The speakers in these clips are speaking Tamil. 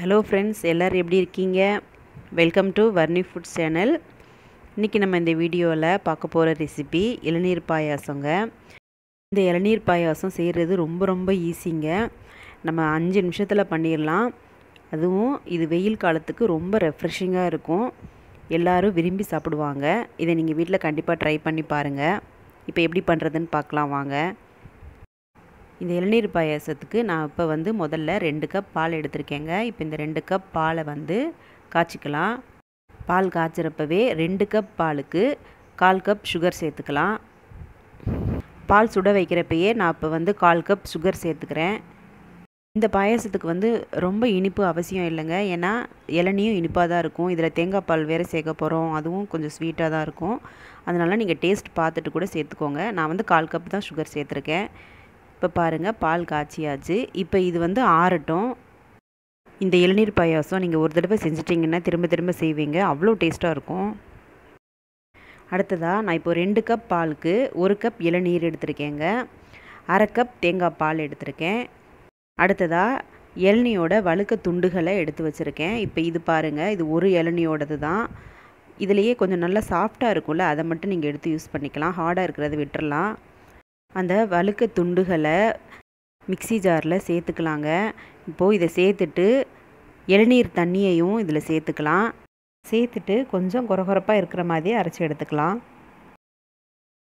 ஹலோ ஃப்ரெண்ட்ஸ் எல்லோரும் எப்படி இருக்கீங்க welcome to Varni food channel இன்றைக்கி நம்ம இந்த வீடியோவில் பார்க்க போகிற ரெசிபி இளநீர் பாயாசங்க இந்த இளநீர் பாயாசம் செய்கிறது ரொம்ப ரொம்ப ஈஸிங்க நம்ம அஞ்சு நிமிஷத்தில் பண்ணிடலாம் அதுவும் இது வெயில் காலத்துக்கு ரொம்ப ரெஃப்ரெஷிங்காக இருக்கும் எல்லோரும் விரும்பி சாப்பிடுவாங்க இதை நீங்கள் வீட்டில் கண்டிப்பாக ட்ரை பண்ணி பாருங்கள் இப்போ எப்படி பண்ணுறதுன்னு பார்க்கலாம் வாங்க இந்த இளநீர் பாயாசத்துக்கு நான் இப்போ வந்து முதல்ல ரெண்டு கப் பால் எடுத்திருக்கேங்க இப்போ இந்த ரெண்டு கப் பாலை வந்து காய்ச்சிக்கலாம் பால் காய்ச்சிறப்பவே ரெண்டு கப் பாலுக்கு கால் கப் சுகர் சேர்த்துக்கலாம் பால் சுட வைக்கிறப்பயே நான் இப்போ வந்து கால் கப் சுகர் சேர்த்துக்கிறேன் இந்த பாயாசத்துக்கு வந்து ரொம்ப இனிப்பு அவசியம் இல்லைங்க ஏன்னா இளநியும் இனிப்பாக தான் இருக்கும் இதில் தேங்காய் பால் வேறு சேர்க்க போகிறோம் அதுவும் கொஞ்சம் ஸ்வீட்டாக தான் இருக்கும் அதனால் நீங்கள் டேஸ்ட் பார்த்துட்டு கூட சேர்த்துக்கோங்க நான் வந்து கால் கப் தான் சுகர் சேர்த்துருக்கேன் இப்போ பாருங்கள் பால் காய்ச்சியாச்சு இப்போ இது வந்து ஆறட்டும் இந்த இளநீர் பாயாசம் நீங்கள் ஒரு தடவை செஞ்சிட்டிங்கன்னா திரும்ப திரும்ப செய்வீங்க அவ்வளோ டேஸ்ட்டாக இருக்கும் அடுத்ததாக நான் இப்போ ரெண்டு கப் பாலுக்கு ஒரு கப் இளநீர் எடுத்திருக்கேங்க அரை கப் தேங்காய் பால் எடுத்திருக்கேன் அடுத்ததாக இளநியோட வழுக்க துண்டுகளை எடுத்து வச்சுருக்கேன் இப்போ இது பாருங்கள் இது ஒரு இளநியோடது தான் இதுலேயே கொஞ்சம் நல்லா சாஃப்டாக இருக்கும்ல அதை மட்டும் நீங்கள் எடுத்து யூஸ் பண்ணிக்கலாம் ஹார்டாக இருக்கிறத விட்டுடலாம் அந்த வழுக்க துண்டுகளை மிக்சி ஜாரில் சேர்த்துக்கலாங்க இப்போது இதை சேர்த்துட்டு இளநீர் தண்ணியையும் இதில் சேர்த்துக்கலாம் சேர்த்துட்டு கொஞ்சம் குறகுறப்பாக இருக்கிற மாதிரி அரைச்சி எடுத்துக்கலாம்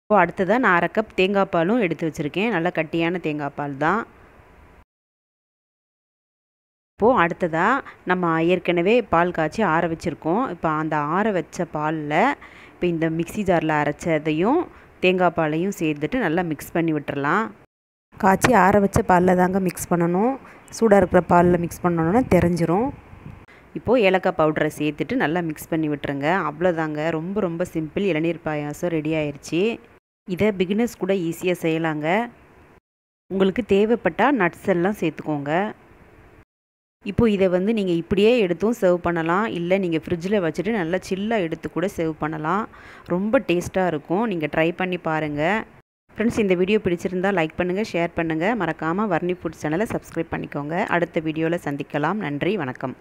இப்போது அடுத்ததாக நான் அரை கப் தேங்காய் பாலும் எடுத்து வச்சுருக்கேன் நல்லா கட்டியான தேங்காய் பால் தான் இப்போது அடுத்ததாக நம்ம ஏற்கனவே பால் காய்ச்சி ஆற வச்சுருக்கோம் இப்போ அந்த ஆற வச்ச பாலில் இப்போ இந்த மிக்சி ஜாரில் அரைச்சதையும் தேங்காய் பாலையும் சேர்த்துட்டு நல்லா மிக்ஸ் பண்ணி விட்டுறலாம் காய்ச்சி ஆற வச்ச பாலில் தாங்க மிக்ஸ் பண்ணணும் சூடாக இருக்கிற பாலில் மிக்ஸ் பண்ணணுன்னா தெரிஞ்சிரும் இப்போது ஏலக்காய் பவுடரை சேர்த்துட்டு நல்லா மிக்ஸ் பண்ணி விட்டுருங்க அவ்வளோதாங்க ரொம்ப ரொம்ப சிம்பிள் இளநீர் பாயாசம் ரெடி ஆயிடுச்சு இதை பிகினர்ஸ் கூட ஈஸியாக செய்யலாங்க உங்களுக்கு தேவைப்பட்டால் நட்ஸ் எல்லாம் சேர்த்துக்கோங்க இப்போது இதை வந்து நீங்கள் இப்படியே எடுத்தும் சர்வ் பண்ணலாம் இல்லை நீங்கள் ஃப்ரிட்ஜில் வச்சுட்டு நல்லா சில்லாக எடுத்து கூட சர்வ் பண்ணலாம் ரொம்ப டேஸ்ட்டாக இருக்கும் நீங்கள் ட்ரை பண்ணி பாருங்கள் ஃப்ரெண்ட்ஸ் இந்த வீடியோ பிடிச்சிருந்தால் லைக் பண்ணுங்கள் ஷேர் பண்ணுங்கள் மறக்காமல் வர்ணி ஃபுட் சேனலை சப்ஸ்கிரைப் பண்ணிக்கோங்க அடுத்த வீடியோவில் சந்திக்கலாம் நன்றி வணக்கம்